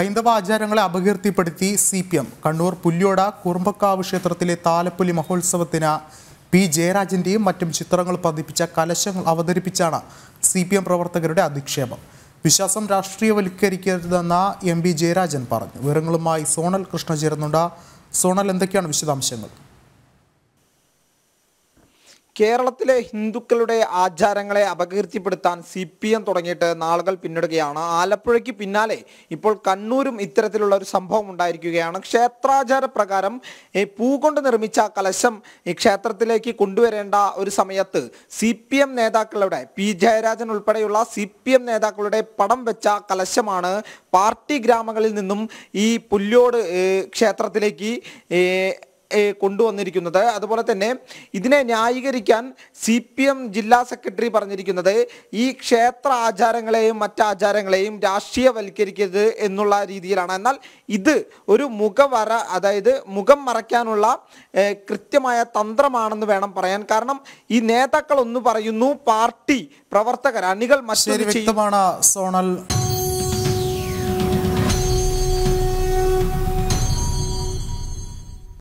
ഹൈന്ദവ ആചാരങ്ങളെ അപകീർത്തിപ്പെടുത്തി C P M Kannur Pulyode Kurumbakkavu ക്ഷേത്രത്തിലെ താലപ്പൊലി മഹോത്സവത്തിന് പി ജയരാജൻ്റെയും മറ്റും ചിത്രങ്ങൾ പതിപ്പിച്ച കലശങ്ങൾ അവതരിപ്പിച്ചാണ് സി പി എം പ്രവർത്തകരുടെ അധിക്ഷേപം വിശ്വാസം രാഷ്ട്രീയവൽക്കരിക്കരുതെന്ന എം പി ജയരാജൻ പറഞ്ഞു വിവരങ്ങളുമായി സോണൽ കൃഷ്ണ ചേരുന്നുണ്ട് സോണൽ എന്തൊക്കെയാണ് വിശദാംശങ്ങൾ കേരളത്തിലെ ഹിന്ദുക്കളുടെ ആചാരങ്ങളെ അപകീർത്തിപ്പെടുത്താൻ സി പി എം തുടങ്ങിയിട്ട് നാളുകൾ പിന്നിടുകയാണ് ആലപ്പുഴയ്ക്ക് പിന്നാലെ ഇപ്പോൾ കണ്ണൂരും ഇത്തരത്തിലുള്ള ഒരു സംഭവം ഉണ്ടായിരിക്കുകയാണ് ക്ഷേത്രാചാര പ്രകാരം പൂ കൊണ്ട് നിർമ്മിച്ച കലശം ഈ ക്ഷേത്രത്തിലേക്ക് കൊണ്ടുവരേണ്ട ഒരു സമയത്ത് സി പി എം നേതാക്കളുടെ പി ജയരാജൻ ഉൾപ്പെടെയുള്ള സി പി എം നേതാക്കളുടെ പടം വെച്ച കലശമാണ് പാർട്ടി ഗ്രാമങ്ങളിൽ നിന്നും ഈ പുല്യോട് ക്ഷേത്രത്തിലേക്ക് കൊണ്ടുവന്നിരിക്കുന്നത് അതുപോലെ തന്നെ ഇതിനെ ന്യായീകരിക്കാൻ സി പി എം ജില്ലാ സെക്രട്ടറി പറഞ്ഞിരിക്കുന്നത് ഈ ക്ഷേത്ര ആചാരങ്ങളെയും മറ്റാചാരങ്ങളെയും രാഷ്ട്രീയവൽക്കരിക്കരുത് എന്നുള്ള രീതിയിലാണ് എന്നാൽ ഇത് ഒരു മുഖവര അതായത് മുഖം മറയ്ക്കാനുള്ള കൃത്യമായ തന്ത്രമാണെന്ന് വേണം പറയാൻ കാരണം ഈ നേതാക്കൾ ഒന്ന് പറയുന്നു പാർട്ടി പ്രവർത്തകർ അണികൾ മറ്റൊരു സോണൽ